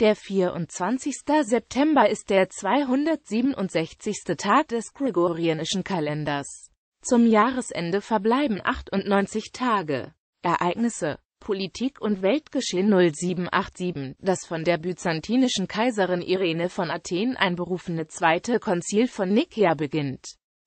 Der 24. September ist der 267. Tag des gregorianischen Kalenders. Zum Jahresende verbleiben 98 Tage. Ereignisse Politik und Weltgeschehen 0787, das von der byzantinischen Kaiserin Irene von Athen einberufene Zweite Konzil von Nikia beginnt.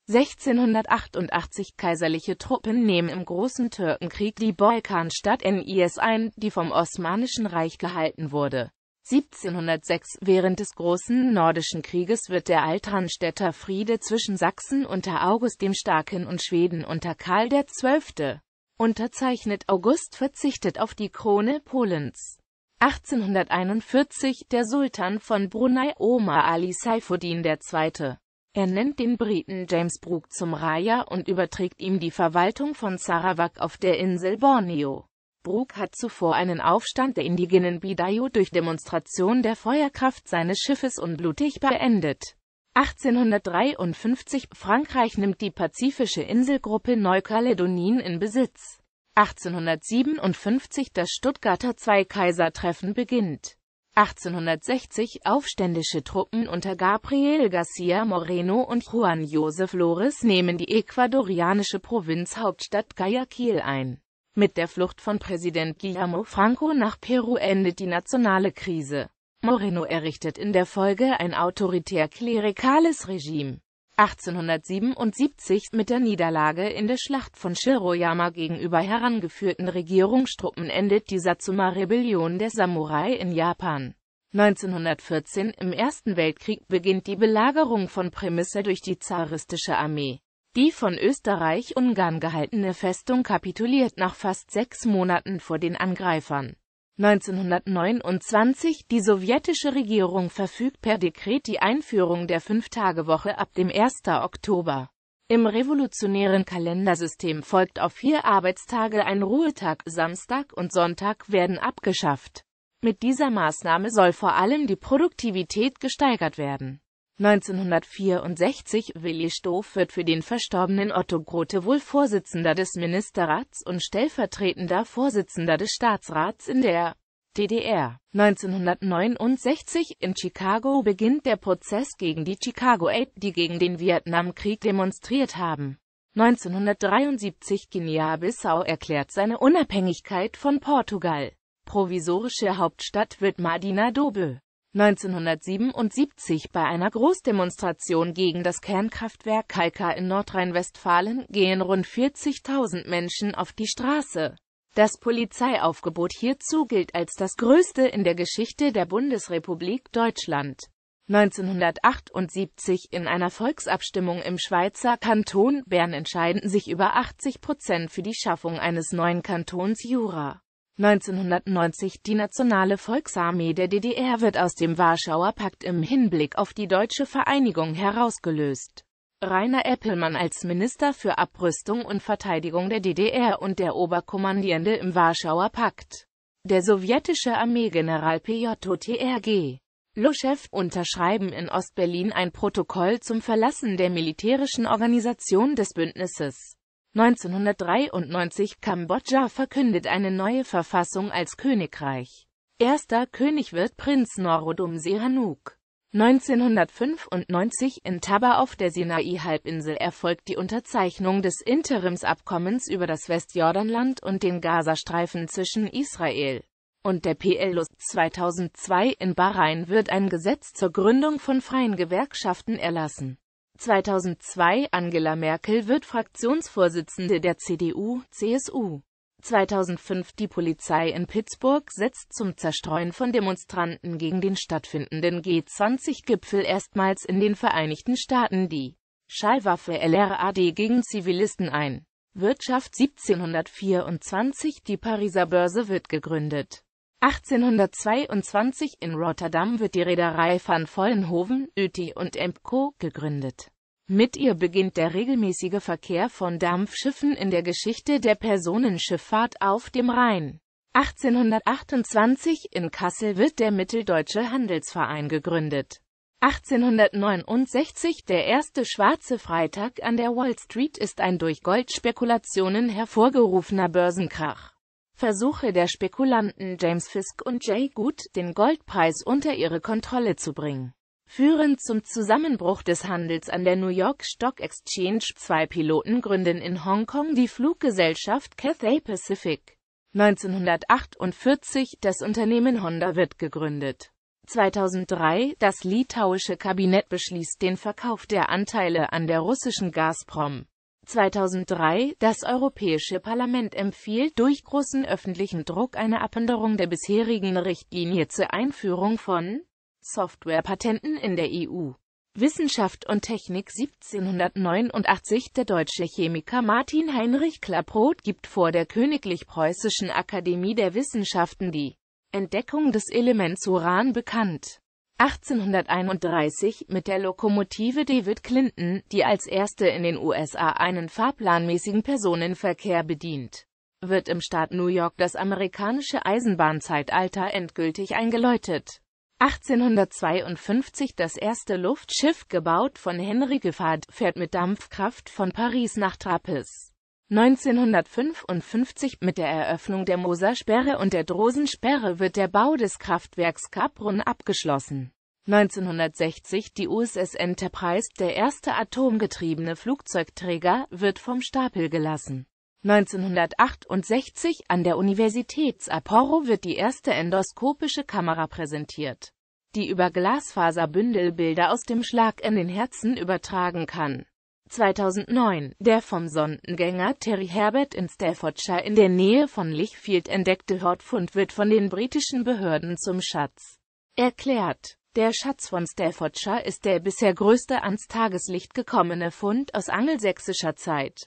1688 Kaiserliche Truppen nehmen im Großen Türkenkrieg die Balkanstadt Nis ein, die vom Osmanischen Reich gehalten wurde. 1706 Während des Großen Nordischen Krieges wird der Altranstädter Friede zwischen Sachsen unter August dem Starken und Schweden unter Karl XII. unterzeichnet. August verzichtet auf die Krone Polens. 1841 Der Sultan von Brunei Omar Ali Saifuddin II. Er nennt den Briten James Brooke zum Raja und überträgt ihm die Verwaltung von Sarawak auf der Insel Borneo. Brug hat zuvor einen Aufstand der indigenen Bidayo durch Demonstration der Feuerkraft seines Schiffes unblutig beendet. 1853 – Frankreich nimmt die pazifische Inselgruppe Neukaledonien in Besitz. 1857 – Das Stuttgarter Zweikaisertreffen beginnt. 1860 – Aufständische Truppen unter Gabriel Garcia Moreno und Juan Josef Flores nehmen die ecuadorianische Provinzhauptstadt Guayaquil ein. Mit der Flucht von Präsident Guillermo Franco nach Peru endet die nationale Krise. Moreno errichtet in der Folge ein autoritär-klerikales Regime. 1877 mit der Niederlage in der Schlacht von Shiroyama gegenüber herangeführten Regierungstruppen endet die Satsuma-Rebellion der Samurai in Japan. 1914 im Ersten Weltkrieg beginnt die Belagerung von Prämisse durch die zaristische Armee. Die von Österreich-Ungarn gehaltene Festung kapituliert nach fast sechs Monaten vor den Angreifern. 1929 Die sowjetische Regierung verfügt per Dekret die Einführung der Fünftagewoche ab dem 1. Oktober. Im revolutionären Kalendersystem folgt auf vier Arbeitstage ein Ruhetag, Samstag und Sonntag werden abgeschafft. Mit dieser Maßnahme soll vor allem die Produktivität gesteigert werden 1964 Willi Stoff wird für den verstorbenen Otto Grote wohl Vorsitzender des Ministerrats und stellvertretender Vorsitzender des Staatsrats in der DDR. 1969 in Chicago beginnt der Prozess gegen die Chicago Eight, die gegen den Vietnamkrieg demonstriert haben. 1973 Guinea-Bissau erklärt seine Unabhängigkeit von Portugal. Provisorische Hauptstadt wird Madina Dobe. 1977 bei einer Großdemonstration gegen das Kernkraftwerk Kalka in Nordrhein-Westfalen gehen rund 40.000 Menschen auf die Straße. Das Polizeiaufgebot hierzu gilt als das größte in der Geschichte der Bundesrepublik Deutschland. 1978 in einer Volksabstimmung im Schweizer Kanton Bern entscheiden sich über 80 Prozent für die Schaffung eines neuen Kantons Jura. 1990 Die Nationale Volksarmee der DDR wird aus dem Warschauer Pakt im Hinblick auf die deutsche Vereinigung herausgelöst. Rainer Eppelmann als Minister für Abrüstung und Verteidigung der DDR und der Oberkommandierende im Warschauer Pakt. Der sowjetische Armeegeneral PJTRG. Luschew unterschreiben in Ostberlin ein Protokoll zum Verlassen der militärischen Organisation des Bündnisses. 1993 Kambodscha verkündet eine neue Verfassung als Königreich. Erster König wird Prinz Norodom Sihanouk. 1995 in Taba auf der Sinai-Halbinsel erfolgt die Unterzeichnung des Interimsabkommens über das Westjordanland und den Gazastreifen zwischen Israel und der PLO. 2002 in Bahrain wird ein Gesetz zur Gründung von freien Gewerkschaften erlassen. 2002 Angela Merkel wird Fraktionsvorsitzende der CDU-CSU. 2005 Die Polizei in Pittsburgh setzt zum Zerstreuen von Demonstranten gegen den stattfindenden G20-Gipfel erstmals in den Vereinigten Staaten die Schallwaffe LRAD gegen Zivilisten ein. Wirtschaft 1724 Die Pariser Börse wird gegründet. 1822 in Rotterdam wird die Reederei van Vollenhoven, Öti und Empco gegründet. Mit ihr beginnt der regelmäßige Verkehr von Dampfschiffen in der Geschichte der Personenschifffahrt auf dem Rhein. 1828 in Kassel wird der Mitteldeutsche Handelsverein gegründet. 1869 der erste schwarze Freitag an der Wall Street ist ein durch Goldspekulationen hervorgerufener Börsenkrach. Versuche der Spekulanten James Fisk und Jay Good, den Goldpreis unter ihre Kontrolle zu bringen führend zum Zusammenbruch des Handels an der New York Stock Exchange. Zwei Piloten gründen in Hongkong die Fluggesellschaft Cathay Pacific. 1948 das Unternehmen Honda wird gegründet. 2003 das litauische Kabinett beschließt den Verkauf der Anteile an der russischen Gazprom. 2003 das Europäische Parlament empfiehlt durch großen öffentlichen Druck eine Abänderung der bisherigen Richtlinie zur Einführung von Softwarepatenten in der EU Wissenschaft und Technik 1789 Der deutsche Chemiker Martin Heinrich Klaproth gibt vor der Königlich Preußischen Akademie der Wissenschaften die Entdeckung des Elements Uran bekannt. 1831 mit der Lokomotive David Clinton, die als erste in den USA einen fahrplanmäßigen Personenverkehr bedient, wird im Staat New York das amerikanische Eisenbahnzeitalter endgültig eingeläutet. 1852 das erste Luftschiff gebaut von Henri Giffard, fährt mit Dampfkraft von Paris nach Trappes. 1955 mit der Eröffnung der Mosersperre und der Drosensperre wird der Bau des Kraftwerks Capron abgeschlossen. 1960 die USS Enterprise, der erste atomgetriebene Flugzeugträger, wird vom Stapel gelassen. 1968 an der Universität Sapporo wird die erste endoskopische Kamera präsentiert die über Glasfaser Bündelbilder aus dem Schlag in den Herzen übertragen kann. 2009, der vom Sondengänger Terry Herbert in Staffordshire in der Nähe von Lichfield entdeckte Hortfund wird von den britischen Behörden zum Schatz erklärt. Der Schatz von Staffordshire ist der bisher größte ans Tageslicht gekommene Fund aus angelsächsischer Zeit.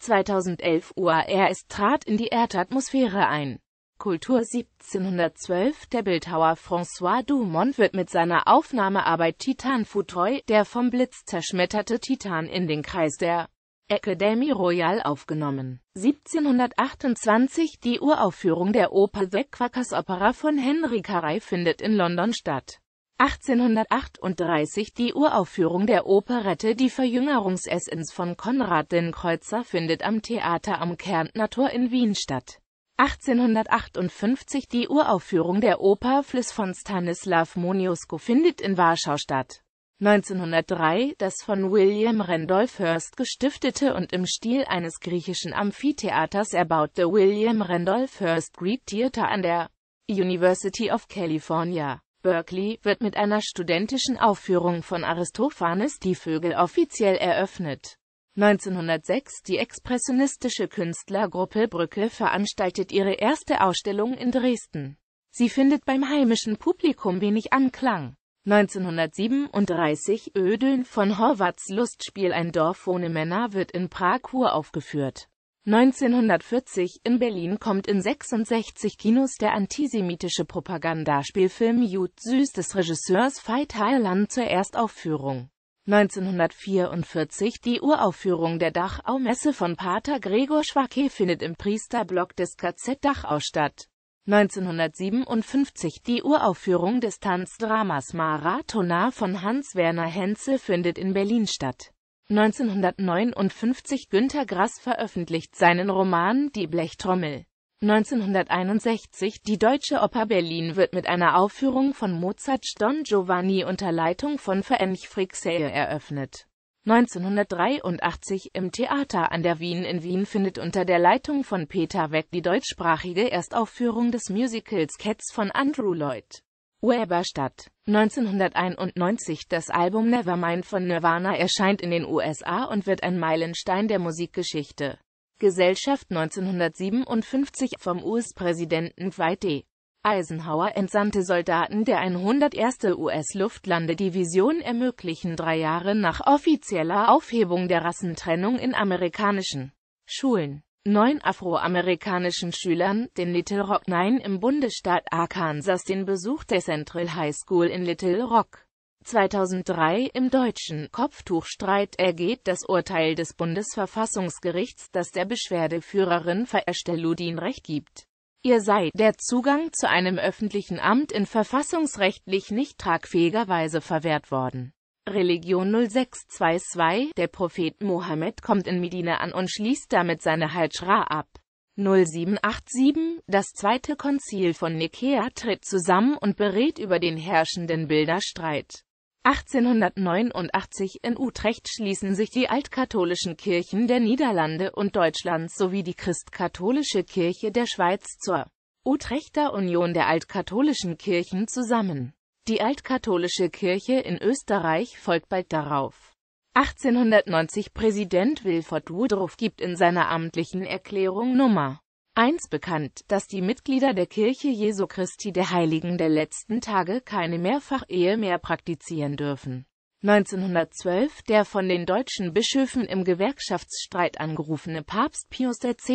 2011 UAR ist trat in die Erdatmosphäre ein. Kultur 1712. Der Bildhauer François Dumont wird mit seiner Aufnahmearbeit Titan Fauteuil, der vom Blitz zerschmetterte Titan, in den Kreis der Académie Royale aufgenommen. 1728 Die Uraufführung der Oper The Quakers Opera von Henry Caray findet in London statt. 1838 Die Uraufführung der Operette Die Verjüngerungsessens von Konrad den Kreuzer findet am Theater am Kärntner Tor in Wien statt. 1858 Die Uraufführung der Oper Fliss von Stanislav Moniusko findet in Warschau statt. 1903 das von William Randolph Hearst gestiftete und im Stil eines griechischen Amphitheaters erbaute William Randolph Hearst Greek Theater an der University of California, Berkeley, wird mit einer studentischen Aufführung von Aristophanes Die Vögel offiziell eröffnet 1906 Die expressionistische Künstlergruppe Brücke veranstaltet ihre erste Ausstellung in Dresden. Sie findet beim heimischen Publikum wenig Anklang. 1937 Ödeln von Horvaths Lustspiel Ein Dorf ohne Männer wird in prag aufgeführt. 1940 in Berlin kommt in 66 Kinos der antisemitische Propagandaspielfilm Jud Süß des Regisseurs Veit Heerland zur Erstaufführung. 1944 Die Uraufführung der Dachau-Messe von Pater Gregor Schwacke findet im Priesterblock des KZ Dachau statt. 1957 Die Uraufführung des Tanzdramas Maratona von Hans-Werner Henze findet in Berlin statt. 1959 Günter Grass veröffentlicht seinen Roman Die Blechtrommel. 1961 Die Deutsche Oper Berlin wird mit einer Aufführung von Mozarts Don Giovanni unter Leitung von Ferenc Frixeyer eröffnet. 1983 Im Theater an der Wien in Wien findet unter der Leitung von Peter Weck die deutschsprachige Erstaufführung des Musicals Cats von Andrew Lloyd Webber statt. 1991 Das Album Nevermind von Nirvana erscheint in den USA und wird ein Meilenstein der Musikgeschichte. Gesellschaft 1957 vom US-Präsidenten Dwight D. Eisenhower entsandte Soldaten der 101. US-Luftlandedivision ermöglichen drei Jahre nach offizieller Aufhebung der Rassentrennung in amerikanischen Schulen neun afroamerikanischen Schülern, den Little Rock 9 im Bundesstaat Arkansas den Besuch der Central High School in Little Rock. 2003 im deutschen Kopftuchstreit ergeht das Urteil des Bundesverfassungsgerichts, das der Beschwerdeführerin Faersteludin Recht gibt. Ihr sei der Zugang zu einem öffentlichen Amt in verfassungsrechtlich nicht tragfähiger Weise verwehrt worden. Religion 0622 Der Prophet Mohammed kommt in Medina an und schließt damit seine Hajra ab. 0787 Das zweite Konzil von Nikea tritt zusammen und berät über den herrschenden Bilderstreit. 1889 in Utrecht schließen sich die altkatholischen Kirchen der Niederlande und Deutschlands sowie die christkatholische Kirche der Schweiz zur Utrechter Union der altkatholischen Kirchen zusammen. Die altkatholische Kirche in Österreich folgt bald darauf. 1890 Präsident Wilford Woodruff gibt in seiner amtlichen Erklärung Nummer Eins bekannt, dass die Mitglieder der Kirche Jesu Christi der Heiligen der letzten Tage keine Mehrfachehe mehr praktizieren dürfen. 1912 Der von den deutschen Bischöfen im Gewerkschaftsstreit angerufene Papst Pius X.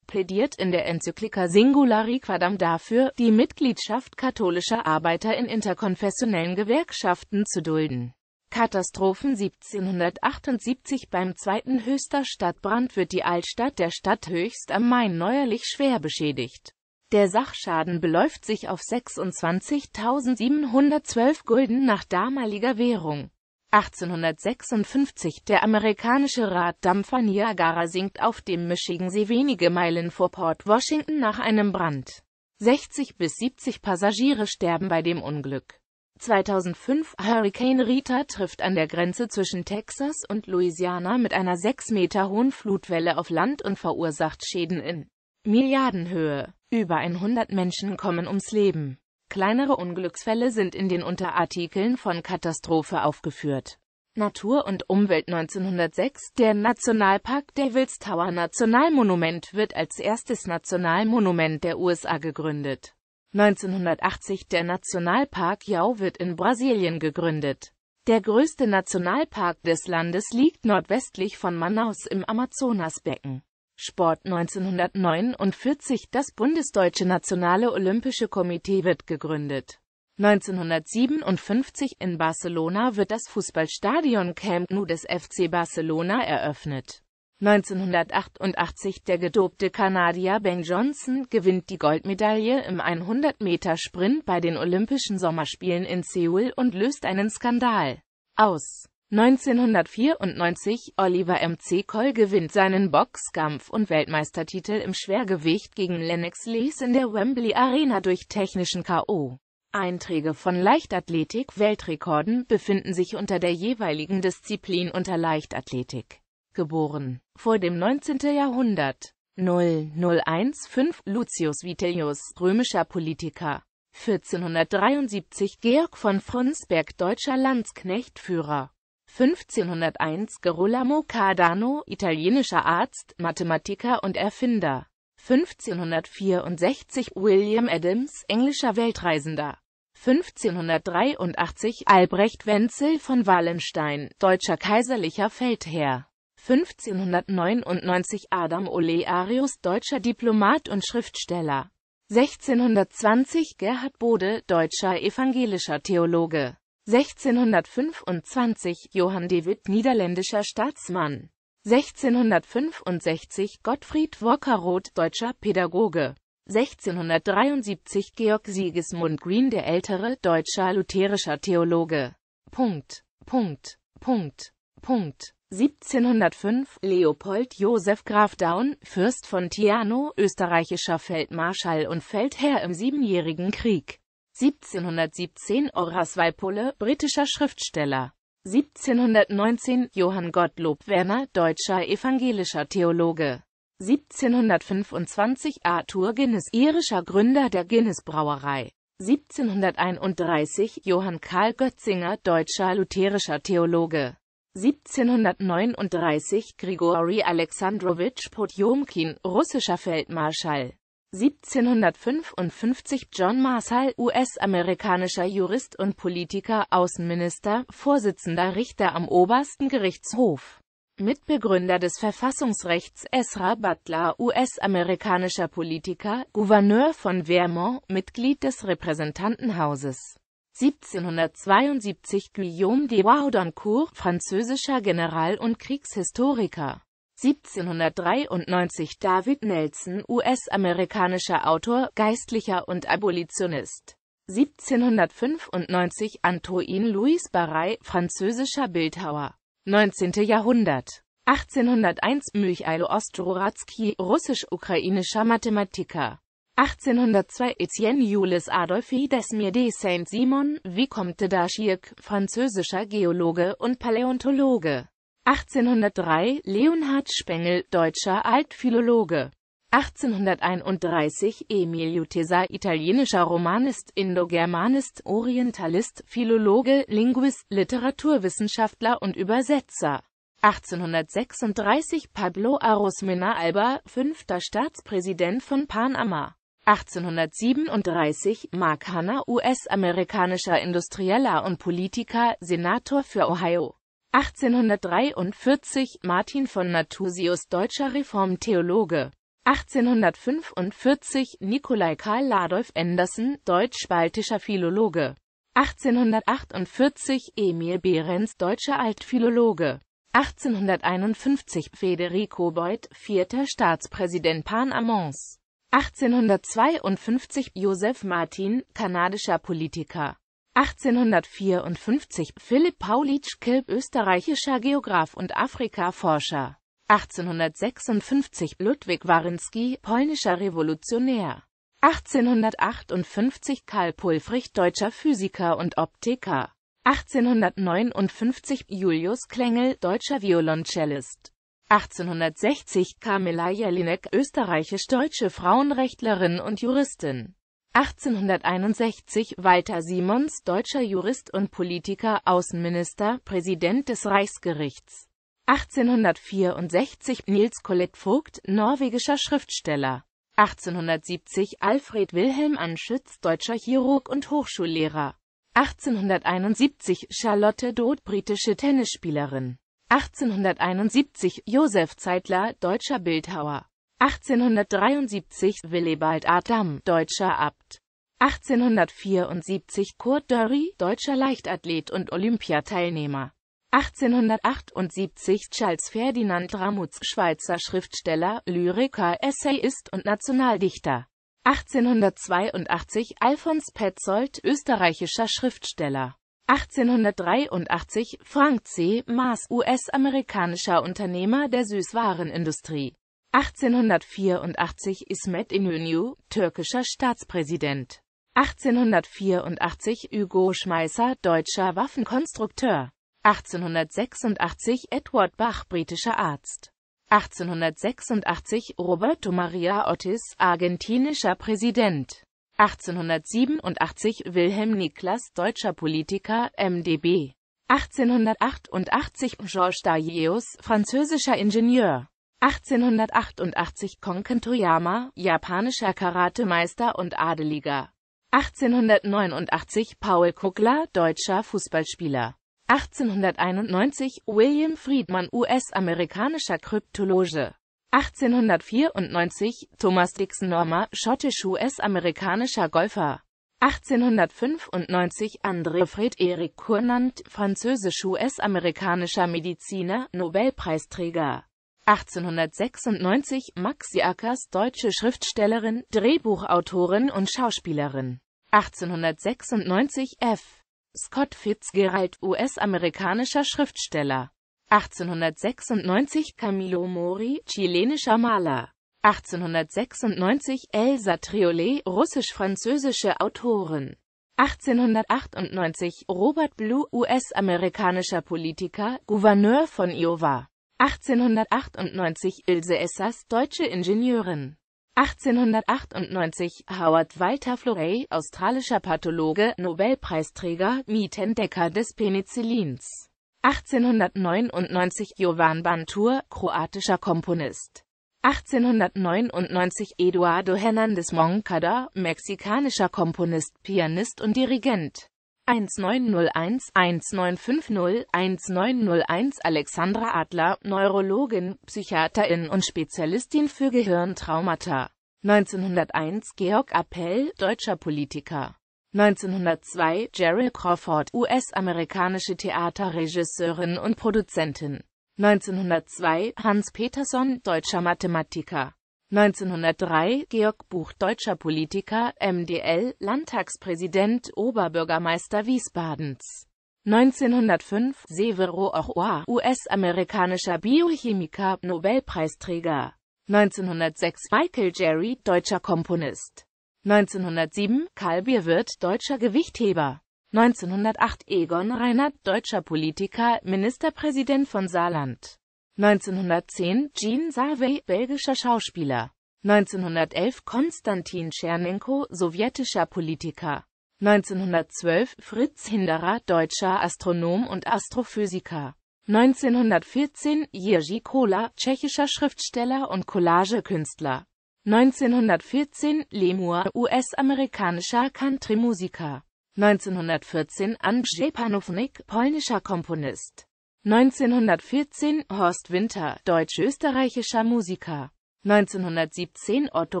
plädiert in der Enzyklika Singulari Quadam dafür, die Mitgliedschaft katholischer Arbeiter in interkonfessionellen Gewerkschaften zu dulden Katastrophen 1778 Beim zweiten Höchster Stadtbrand wird die Altstadt der Stadt Höchst am Main neuerlich schwer beschädigt. Der Sachschaden beläuft sich auf 26.712 Gulden nach damaliger Währung. 1856 Der amerikanische Raddampfer Niagara sinkt auf dem Michigansee wenige Meilen vor Port Washington nach einem Brand. 60 bis 70 Passagiere sterben bei dem Unglück. 2005 Hurricane Rita trifft an der Grenze zwischen Texas und Louisiana mit einer 6 Meter hohen Flutwelle auf Land und verursacht Schäden in Milliardenhöhe. Über 100 Menschen kommen ums Leben. Kleinere Unglücksfälle sind in den Unterartikeln von Katastrophe aufgeführt. Natur und Umwelt 1906 Der Nationalpark Devils Tower Nationalmonument wird als erstes Nationalmonument der USA gegründet. 1980 Der Nationalpark Jau wird in Brasilien gegründet. Der größte Nationalpark des Landes liegt nordwestlich von Manaus im Amazonasbecken. Sport 1949 Das Bundesdeutsche Nationale Olympische Komitee wird gegründet. 1957 in Barcelona wird das Fußballstadion Camp Nou des FC Barcelona eröffnet. 1988 Der gedobte Kanadier Ben Johnson gewinnt die Goldmedaille im 100-Meter-Sprint bei den Olympischen Sommerspielen in Seoul und löst einen Skandal aus. 1994 Oliver M.C. Cole gewinnt seinen Boxkampf und Weltmeistertitel im Schwergewicht gegen Lennox Lees in der Wembley Arena durch technischen K.O. Einträge von Leichtathletik-Weltrekorden befinden sich unter der jeweiligen Disziplin unter Leichtathletik geboren, vor dem 19. Jahrhundert. 0015 Lucius Vitellius, römischer Politiker. 1473 Georg von Fronsberg, deutscher Landsknechtführer. 1501 Gerolamo Cardano, italienischer Arzt, Mathematiker und Erfinder. 1564 William Adams, englischer Weltreisender. 1583 Albrecht Wenzel von Wallenstein, deutscher kaiserlicher Feldherr. 1599 Adam Ole Arius, deutscher Diplomat und Schriftsteller. 1620 Gerhard Bode, deutscher evangelischer Theologe. 1625 Johann de Witt, niederländischer Staatsmann. 1665 Gottfried Wockeroth, deutscher Pädagoge. 1673 Georg Sigismund Green der Ältere, deutscher lutherischer Theologe. Punkt, Punkt, Punkt, Punkt. 1705 Leopold Joseph Graf Daun, Fürst von Tiano, österreichischer Feldmarschall und Feldherr im Siebenjährigen Krieg. 1717 Horace Walpole, britischer Schriftsteller. 1719 Johann Gottlob Werner, deutscher evangelischer Theologe. 1725 Arthur Guinness, irischer Gründer der Guinness Brauerei. 1731 Johann Karl Götzinger, deutscher lutherischer Theologe. 1739 Grigori Alexandrowitsch Potjomkin, russischer Feldmarschall. 1755 John Marshall, US-amerikanischer Jurist und Politiker, Außenminister, Vorsitzender Richter am obersten Gerichtshof. Mitbegründer des Verfassungsrechts Ezra Butler, US-amerikanischer Politiker, Gouverneur von Vermont, Mitglied des Repräsentantenhauses 1772 Guillaume de Waudoncourt, französischer General und Kriegshistoriker. 1793 David Nelson, US-amerikanischer Autor, Geistlicher und Abolitionist. 1795 Antoine Louis Barrey, französischer Bildhauer. 19. Jahrhundert. 1801 Michail Ostroratsky, russisch-ukrainischer Mathematiker. 1802 Etienne Jules Adolphe Desmier de Saint-Simon, Vicomte d'Archiac, französischer Geologe und Paläontologe. 1803 Leonhard Spengel, deutscher Altphilologe. 1831 Emilio Tesa, italienischer Romanist, Indogermanist, Orientalist, Philologe, Linguist, Literaturwissenschaftler und Übersetzer. 1836 Pablo Arosmena Alba, fünfter Staatspräsident von Panama. 1837 Mark Hanna, US-amerikanischer Industrieller und Politiker, Senator für Ohio. 1843 Martin von Natusius, deutscher Reformtheologe. 1845 Nikolai Karl Adolf Andersen, deutsch-baltischer Philologe. 1848 Emil Behrens, deutscher Altphilologe. 1851 Federico Beuth, vierter Staatspräsident Pan Amons. 1852 Joseph Martin, kanadischer Politiker. 1854 Philipp Paulitsch Kilb, österreichischer Geograf und Afrikaforscher. 1856 Ludwig Warinski, polnischer Revolutionär. 1858 Karl Pulfrich, deutscher Physiker und Optiker. 1859 Julius Klengel, deutscher Violoncellist. 1860 Kamila Jelinek, österreichisch-deutsche Frauenrechtlerin und Juristin. 1861 Walter Simons, deutscher Jurist und Politiker, Außenminister, Präsident des Reichsgerichts. 1864 Nils Collett Vogt, norwegischer Schriftsteller. 1870 Alfred Wilhelm Anschütz, deutscher Chirurg und Hochschullehrer. 1871 Charlotte Doth, britische Tennisspielerin. 1871 Josef Zeitler, deutscher Bildhauer. 1873 Willibald Adam, deutscher Abt. 1874 Kurt Dörri, deutscher Leichtathlet und Olympiateilnehmer. 1878 Charles Ferdinand Ramutz, Schweizer Schriftsteller, Lyriker, Essayist und Nationaldichter. 1882 Alfons Petzold, österreichischer Schriftsteller. 1883 Frank C. Maas, US-amerikanischer Unternehmer der Süßwarenindustrie. 1884 Ismet İnönü, türkischer Staatspräsident. 1884 Hugo Schmeisser, deutscher Waffenkonstrukteur. 1886 Edward Bach, britischer Arzt. 1886 Roberto Maria Otis, argentinischer Präsident. 1887 Wilhelm Niklas, deutscher Politiker, MdB. 1888 Georges Darius, französischer Ingenieur. 1888 Konken Toyama, japanischer Karatemeister und Adeliger. 1889 Paul Kugler, deutscher Fußballspieler. 1891 William Friedman, US-amerikanischer Kryptologe. 1894 Thomas Dixon Norma, schottisch-US-amerikanischer Golfer. 1895 André Fred Eric Cournant, französisch-US-amerikanischer Mediziner, Nobelpreisträger. 1896 Maxi Ackers, deutsche Schriftstellerin, Drehbuchautorin und Schauspielerin. 1896 F. Scott Fitzgerald, US-amerikanischer Schriftsteller. 1896 Camilo Mori, chilenischer Maler. 1896 Elsa Triolet, russisch-französische Autorin. 1898 Robert Blue, US-amerikanischer Politiker, Gouverneur von Iowa. 1898 Ilse Essers, deutsche Ingenieurin. 1898 Howard Walter Florey, australischer Pathologe, Nobelpreisträger, Mietendecker des Penicillins. 1899 Jovan Bantur, kroatischer Komponist. 1899 Eduardo Hernández Moncada, mexikanischer Komponist, Pianist und Dirigent. 1901-1950-1901 Alexandra Adler, Neurologin, Psychiaterin und Spezialistin für Gehirntraumata. 1901 Georg Appell, deutscher Politiker. 1902 Gerald Crawford, US-amerikanische Theaterregisseurin und Produzentin. 1902 Hans Peterson, deutscher Mathematiker. 1903 Georg Buch, deutscher Politiker, MDL, Landtagspräsident, Oberbürgermeister Wiesbadens. 1905 Severo Ochoa, US-amerikanischer Biochemiker, Nobelpreisträger. 1906 Michael Jerry, deutscher Komponist. 1907 Karl Bierwirth, deutscher Gewichtheber. 1908 Egon Reinhardt, deutscher Politiker, Ministerpräsident von Saarland. 1910 Jean Sarvey, belgischer Schauspieler. 1911 Konstantin Tschernenko, sowjetischer Politiker. 1912 Fritz Hinderer, deutscher Astronom und Astrophysiker. 1914 Jerzy Kola, tschechischer Schriftsteller und Collagekünstler. 1914 Lemur, US-amerikanischer Country-Musiker. 1914 Andrzej Panofnik, polnischer Komponist. 1914 Horst Winter, deutsch-österreichischer Musiker. 1917 Otto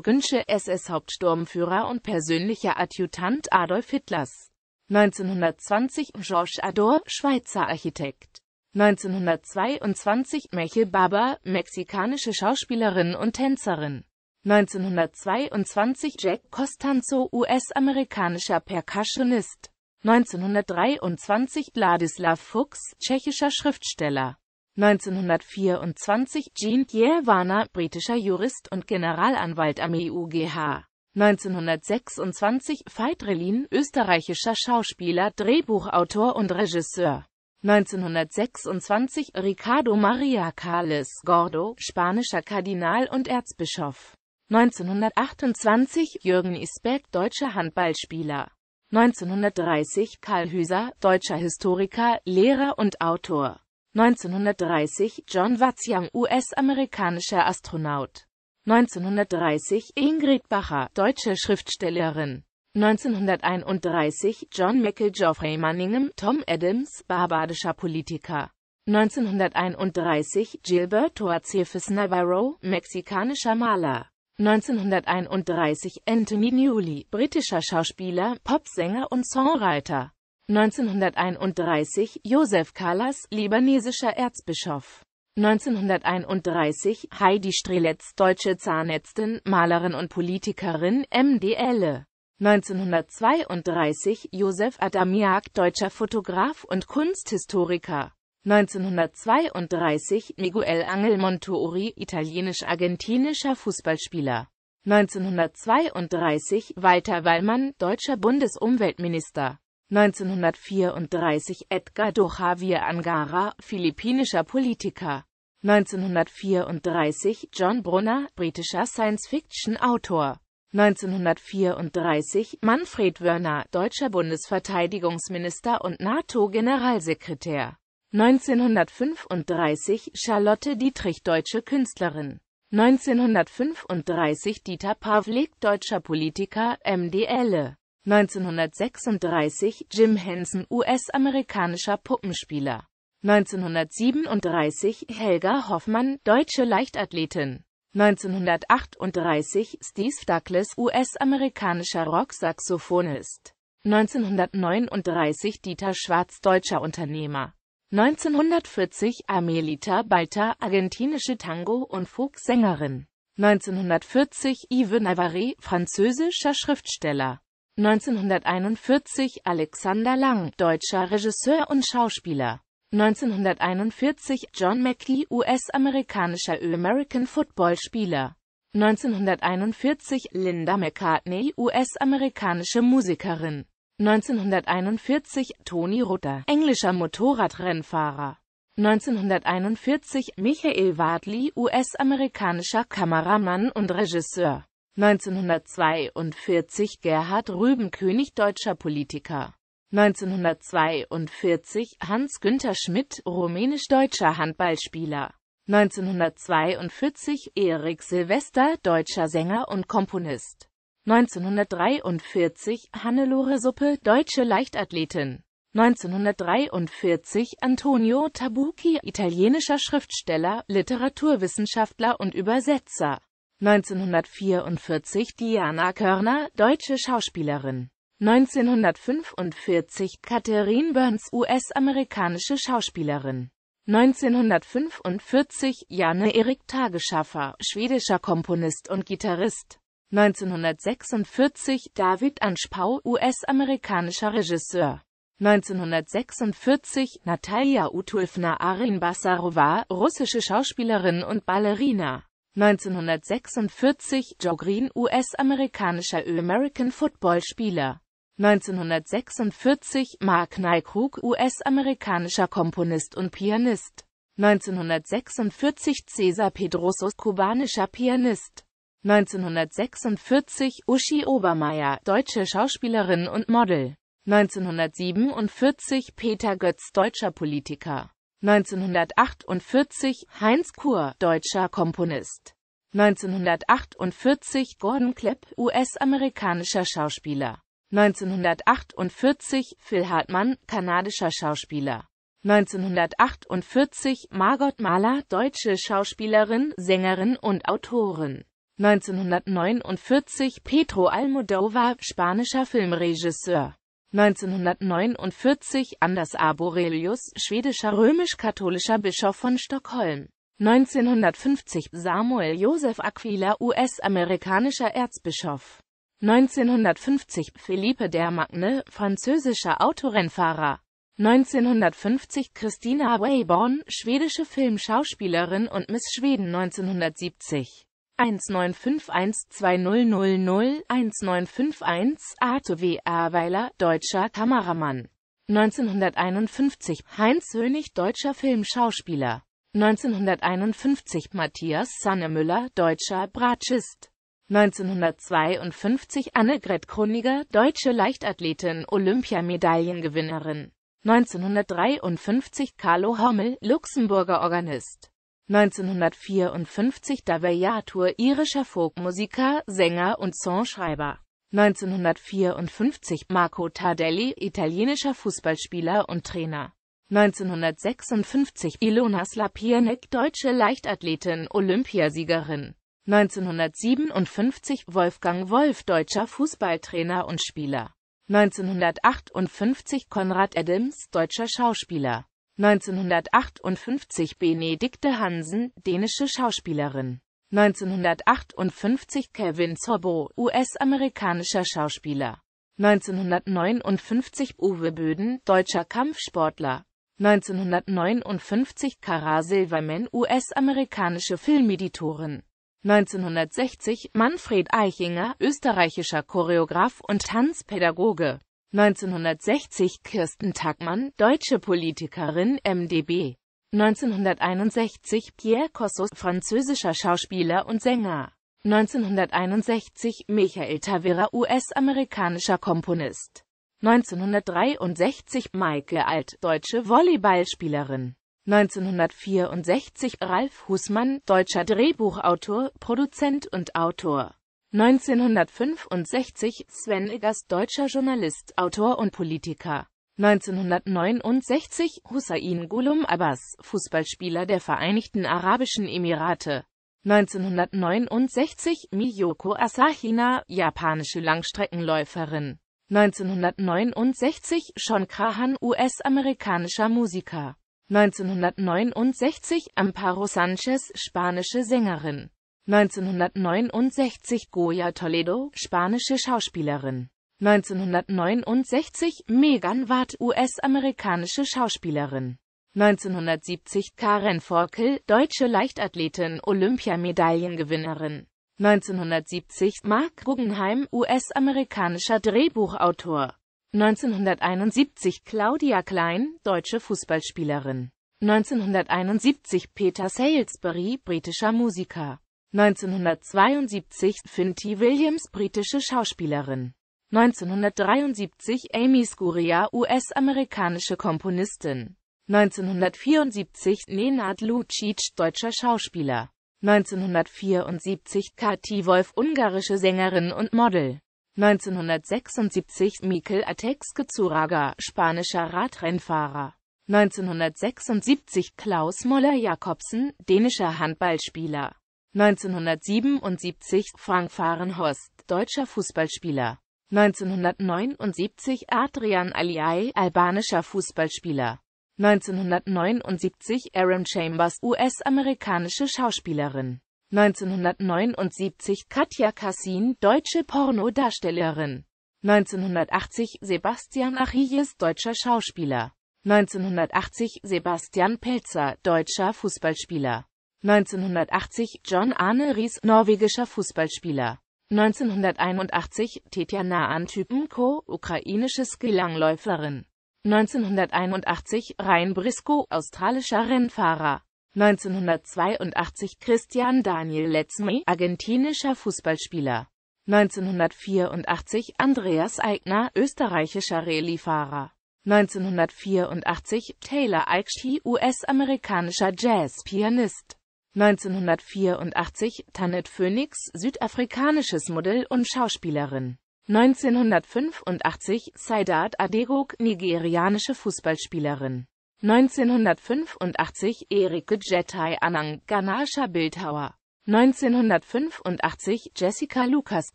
Günsche, SS-Hauptsturmführer und persönlicher Adjutant Adolf Hitlers. 1920 Georges Ador, Schweizer Architekt. 1922 Meche Baba, mexikanische Schauspielerin und Tänzerin. 1922 Jack Costanzo, US-amerikanischer Percussionist. 1923 Ladislav Fuchs, tschechischer Schriftsteller. 1924 Jean Pierre Giovanna, britischer Jurist und Generalanwalt am e EUGH. 1926 Veit Relin, österreichischer Schauspieler, Drehbuchautor und Regisseur. 1926 Ricardo Maria Carles Gordo, spanischer Kardinal und Erzbischof. 1928 Jürgen Isbeck, deutscher Handballspieler. 1930 Karl Hüser, deutscher Historiker, Lehrer und Autor. 1930 John Watziang, US-amerikanischer Astronaut. 1930 Ingrid Bacher, deutsche Schriftstellerin. 1931 John Michael Geoffrey Manningham, Tom Adams, barbadischer Politiker. 1931 Gilberto Aceves Navarro, mexikanischer Maler. 1931 Anthony Newley, britischer Schauspieler, Popsänger und Songwriter. 1931 Joseph Kalas, libanesischer Erzbischof. 1931 Heidi Strelitz, deutsche Zahnärztin, Malerin und Politikerin, MDL. 1932 Josef Adamiak, deutscher Fotograf und Kunsthistoriker. 1932 Miguel Angel Montouri, italienisch-argentinischer Fußballspieler. 1932 Walter Wallmann, deutscher Bundesumweltminister. 1934 Edgar Dojavier Angara, philippinischer Politiker. 1934 John Brunner, britischer Science-Fiction-Autor. 1934 Manfred Wörner, deutscher Bundesverteidigungsminister und NATO-Generalsekretär. 1935 Charlotte Dietrich deutsche Künstlerin 1935 Dieter Pavlik, deutscher Politiker, MDL 1936 Jim Henson US-amerikanischer Puppenspieler 1937 Helga Hoffmann deutsche Leichtathletin 1938 Steve Douglas US-amerikanischer Rocksaxophonist 1939 Dieter Schwarz deutscher Unternehmer 1940 Amelita Balta, argentinische Tango- und Folksängerin. 1940 Yves Navarre, französischer Schriftsteller. 1941 Alexander Lang, deutscher Regisseur und Schauspieler. 1941 John McLean, US-amerikanischer American Football-Spieler. 1941 Linda McCartney, US-amerikanische Musikerin. 1941 Toni Rutter, englischer Motorradrennfahrer. 1941 Michael Wadley, US-amerikanischer Kameramann und Regisseur. 1942 Gerhard Rübenkönig, deutscher Politiker. 1942 Hans-Günther Schmidt, rumänisch-deutscher Handballspieler. 1942 Erik Silvester, deutscher Sänger und Komponist. 1943 Hannelore Suppe, deutsche Leichtathletin. 1943 Antonio Tabucchi, italienischer Schriftsteller, Literaturwissenschaftler und Übersetzer. 1944 Diana Körner, deutsche Schauspielerin. 1945 Katherine Burns, US-amerikanische Schauspielerin. 1945 Janne Erik Tageschaffer, schwedischer Komponist und Gitarrist. 1946 David Anspau, US-amerikanischer Regisseur. 1946 Natalia Utulfna Arinbasarova, russische Schauspielerin und Ballerina. 1946 Joe Green, US-amerikanischer American Football-Spieler. 1946 Mark Nykrug, US-amerikanischer Komponist und Pianist. 1946 Cesar Pedrosos, kubanischer Pianist. 1946 Uschi Obermeier, deutsche Schauspielerin und Model. 1947 Peter Götz, deutscher Politiker. 1948 Heinz Kur, deutscher Komponist. 1948 Gordon Klepp, US-amerikanischer Schauspieler. 1948 Phil Hartmann, kanadischer Schauspieler. 1948 Margot Mahler, deutsche Schauspielerin, Sängerin und Autorin. 1949 Petro Almodóvar, spanischer Filmregisseur. 1949 Anders Arborelius, schwedischer römisch-katholischer Bischof von Stockholm. 1950 Samuel Josef Aquila, US-amerikanischer Erzbischof. 1950 Philippe Dermagne, französischer Autorennfahrer. 1950 Christina Weyborn, schwedische Filmschauspielerin und Miss Schweden 1970. 1951-2000-1951 Arthur W. Ahrweiler, deutscher Kameramann 1951 Heinz Hönig, deutscher Filmschauspieler 1951 Matthias Sannemüller, deutscher Bratschist 1952 Annegret Kruniger, deutsche Leichtathletin, Olympiamedaillengewinnerin 1953 Carlo Hommel, Luxemburger Organist 1954 Dabbayatur irischer Folkmusiker, Sänger und Songschreiber. 1954 Marco Tardelli, italienischer Fußballspieler und Trainer. 1956 Ilona Slapiernek, deutsche Leichtathletin, Olympiasiegerin. 1957 Wolfgang Wolf, deutscher Fußballtrainer und Spieler. 1958 Konrad Adams, deutscher Schauspieler. 1958 Benedikte Hansen, dänische Schauspielerin. 1958 Kevin Sorbo, US-amerikanischer Schauspieler. 1959 Uwe Böden, deutscher Kampfsportler. 1959 Cara Silverman, US-amerikanische Filmeditorin. 1960 Manfred Eichinger, österreichischer Choreograf und Tanzpädagoge. 1960 Kirsten Tagmann, deutsche Politikerin, MdB. 1961 Pierre Cossos, französischer Schauspieler und Sänger. 1961 Michael Tavera, US-amerikanischer Komponist. 1963 Maike Alt, deutsche Volleyballspielerin. 1964 Ralf Husmann, deutscher Drehbuchautor, Produzent und Autor. 1965 Sven Eggers, deutscher Journalist, Autor und Politiker. 1969 Hussein Gulum Abbas, Fußballspieler der Vereinigten Arabischen Emirate. 1969 Miyoko Asahina, japanische Langstreckenläuferin. 1969 Sean Krahan, US-amerikanischer Musiker. 1969 Amparo Sanchez, spanische Sängerin. 1969 Goya Toledo, spanische Schauspielerin. 1969 Megan Ward, US-amerikanische Schauspielerin. 1970 Karen Forkel, deutsche Leichtathletin, Olympiamedaillengewinnerin. 1970 Mark Guggenheim, US-amerikanischer Drehbuchautor. 1971 Claudia Klein, deutsche Fußballspielerin. 1971 Peter Salisbury, britischer Musiker. 1972 Finty Williams, britische Schauspielerin. 1973 Amy Scuria, US-amerikanische Komponistin. 1974 Nenad Lucic, deutscher Schauspieler. 1974 Kati Wolf, ungarische Sängerin und Model. 1976 Mikkel Atex Gezuraga, spanischer Radrennfahrer. 1976 Klaus Moller-Jakobsen, dänischer Handballspieler. 1977 Frank Fahrenhorst, deutscher Fußballspieler. 1979 Adrian Aliai, albanischer Fußballspieler. 1979 Aaron Chambers, US-amerikanische Schauspielerin. 1979 Katja Kassin, deutsche Pornodarstellerin. 1980 Sebastian Achilles, deutscher Schauspieler. 1980 Sebastian Pelzer, deutscher Fußballspieler. 1980 John Arne Ries, norwegischer Fußballspieler. 1981 Tetjana Antypenko, ukrainische Skilangläuferin. 1981 Ryan Briscoe, australischer Rennfahrer. 1982 Christian Daniel Letzmi, argentinischer Fußballspieler. 1984 Andreas Eigner, österreichischer Rallyefahrer. 1984 Taylor Eichschi, US-amerikanischer Jazzpianist. 1984 Tanit Phoenix, südafrikanisches Model und Schauspielerin. 1985 Saidat Adegog, nigerianische Fußballspielerin. 1985 Erike Jetai Anang, ghanaischer Bildhauer. 1985 Jessica Lucas,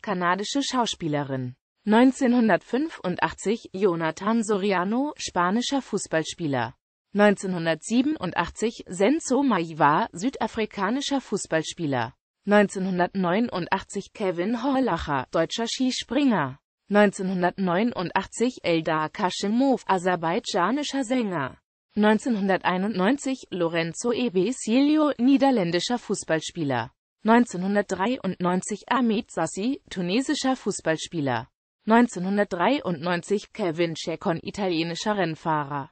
kanadische Schauspielerin. 1985 Jonathan Soriano, spanischer Fußballspieler. 1987 Senzo Maiva, südafrikanischer Fußballspieler. 1989 Kevin Horlacher, deutscher Skispringer. 1989 Eldar Kashimov, aserbaidschanischer Sänger. 1991 Lorenzo Ebesilio, niederländischer Fußballspieler. 1993 Ahmed Sassi, tunesischer Fußballspieler. 1993 Kevin Chekon, italienischer Rennfahrer.